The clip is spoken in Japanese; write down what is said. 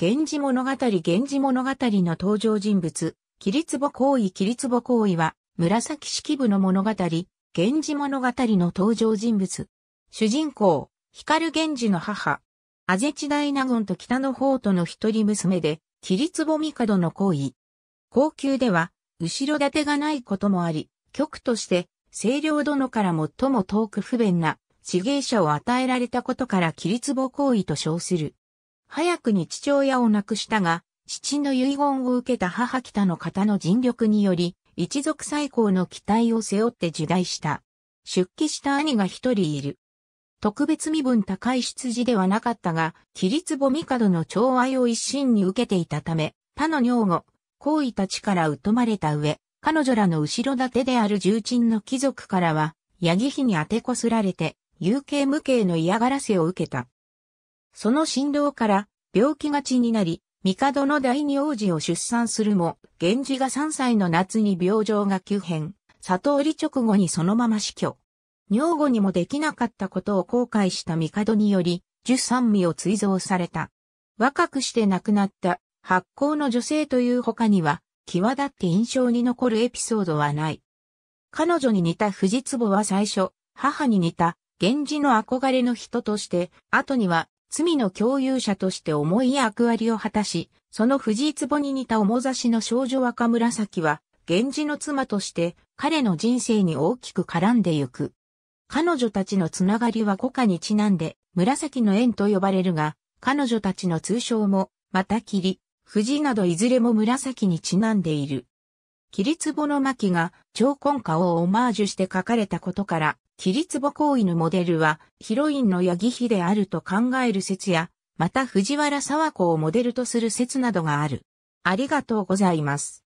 源氏物語源氏物語の登場人物、桐壺行為桐壺行為は、紫式部の物語、源氏物語の登場人物。主人公、光源氏の母、安世地大納言と北の方との一人娘で、桐壺帝の行為。高級では、後ろ盾がないこともあり、局として、清涼殿から最も遠く不便な、死芸者を与えられたことから桐壺行為と称する。早くに父親を亡くしたが、父の遺言を受けた母北の方の尽力により、一族最高の期待を背負って受代した。出家した兄が一人いる。特別身分高い出自ではなかったが、キ立。ツ帝の寵愛を一身に受けていたため、他の女後、皇位たちから疎まれた上、彼女らの後ろ盾である重鎮の貴族からは、ヤギ妃に当てこすられて、有形無形の嫌がらせを受けた。その振動から病気がちになり、帝の第二王子を出産するも、源氏が3歳の夏に病状が急変、里折直後にそのまま死去。女後にもできなかったことを後悔した帝により、十三味を追贈された。若くして亡くなった発行の女性という他には、際立って印象に残るエピソードはない。彼女に似た藤壺は最初、母に似た、源氏の憧れの人として、後には罪の共有者として重い役割を果たし、その藤井壺に似た重差しの少女若紫は、源氏の妻として彼の人生に大きく絡んでゆく。彼女たちのつながりは古家にちなんで、紫の縁と呼ばれるが、彼女たちの通称も、また霧、藤井などいずれも紫にちなんでいる。霧壺の巻が、超根家をオマージュして書かれたことから、霧壺行為のモデルはヒロインの八木妃であると考える説や、また藤原沢子をモデルとする説などがある。ありがとうございます。